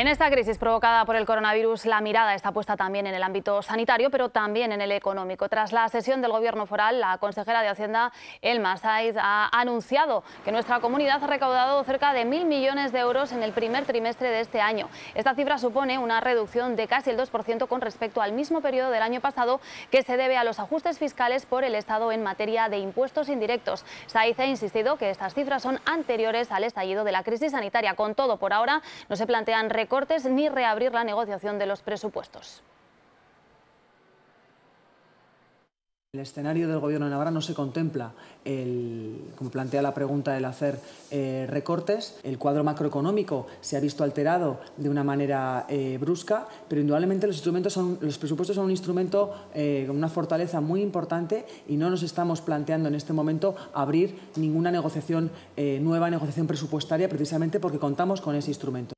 En esta crisis provocada por el coronavirus, la mirada está puesta también en el ámbito sanitario, pero también en el económico. Tras la sesión del Gobierno foral, la consejera de Hacienda, Elma Saiz, ha anunciado que nuestra comunidad ha recaudado cerca de mil millones de euros en el primer trimestre de este año. Esta cifra supone una reducción de casi el 2% con respecto al mismo periodo del año pasado, que se debe a los ajustes fiscales por el Estado en materia de impuestos indirectos. Saiz ha insistido que estas cifras son anteriores al estallido de la crisis sanitaria. Con todo, por ahora no se plantean recortes ni reabrir la negociación de los presupuestos. El escenario del Gobierno de Navarra no se contempla, el, como plantea la pregunta, el hacer eh, recortes. El cuadro macroeconómico se ha visto alterado de una manera eh, brusca, pero indudablemente los, instrumentos son, los presupuestos son un instrumento eh, con una fortaleza muy importante y no nos estamos planteando en este momento abrir ninguna negociación nueva, negociación presupuestaria, precisamente porque contamos con ese instrumento.